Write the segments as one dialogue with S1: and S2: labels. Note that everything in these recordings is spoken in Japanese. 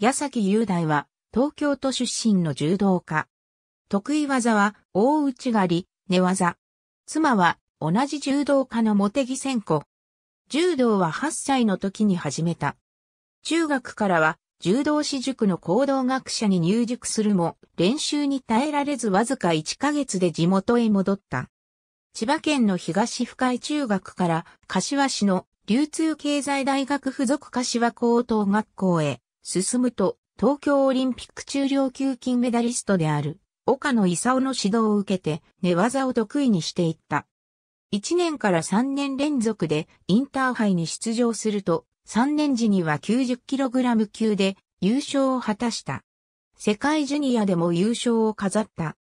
S1: 矢崎雄大は、東京都出身の柔道家。得意技は、大内刈り、寝技。妻は、同じ柔道家の茂木千子。柔道は8歳の時に始めた。中学からは、柔道士塾の行動学者に入塾するも、練習に耐えられずわずか1ヶ月で地元へ戻った。千葉県の東深井中学から、柏市の流通経済大学附属柏高等学校へ、進むと、東京オリンピック中量級金メダリストである、岡野勲の指導を受けて、寝技を得意にしていった。1年から3年連続でインターハイに出場すると、3年時には 90kg 級で優勝を果たした。世界ジュニアでも優勝を飾った。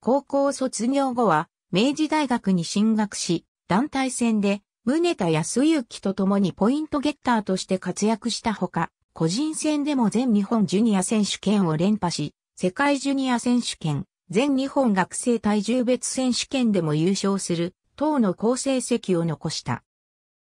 S1: 高校卒業後は、明治大学に進学し、団体戦で、宗田康之と共にポイントゲッターとして活躍したほか、個人戦でも全日本ジュニア選手権を連覇し、世界ジュニア選手権、全日本学生体重別選手権でも優勝する、等の好成績を残した。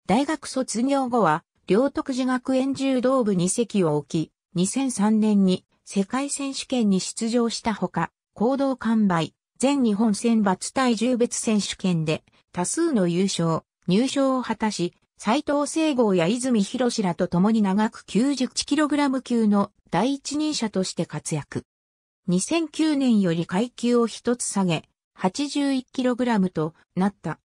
S1: 大学卒業後は、両徳寺学園柔道部に席を置き、2003年に世界選手権に出場したほか、行動完売、全日本選抜体重別選手権で多数の優勝、入賞を果たし、斎藤聖郷や泉博士らと共に長く 91kg 級の第一人者として活躍。2009年より階級を一つ下げ、81kg となった。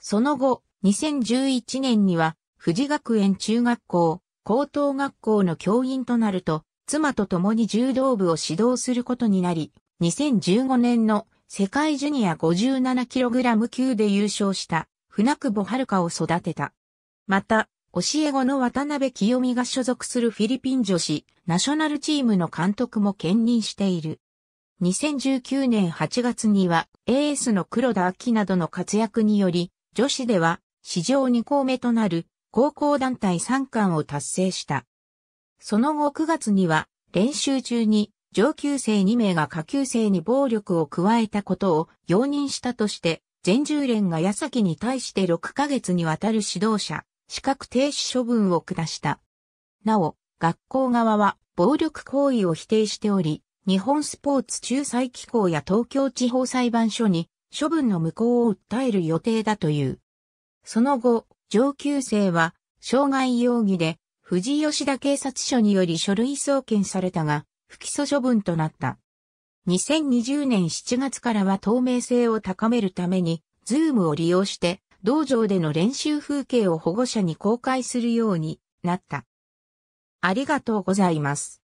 S1: その後、2011年には、富士学園中学校、高等学校の教員となると、妻と共に柔道部を指導することになり、2015年の世界ジュニア 57kg 級で優勝した船久保遥を育てた。また、教え子の渡辺清美が所属するフィリピン女子ナショナルチームの監督も兼任している。2019年8月にはエースの黒田明などの活躍により、女子では史上2校目となる高校団体3冠を達成した。その後9月には練習中に上級生2名が下級生に暴力を加えたことを容認したとして、全従連が矢崎に対して6ヶ月にわたる指導者、資格停止処分を下した。なお、学校側は暴力行為を否定しており、日本スポーツ仲裁機構や東京地方裁判所に処分の無効を訴える予定だという。その後、上級生は傷害容疑で富士吉田警察署により書類送検されたが、不起訴処分となった。2020年7月からは透明性を高めるために、ズームを利用して道場での練習風景を保護者に公開するようになった。ありがとうございます。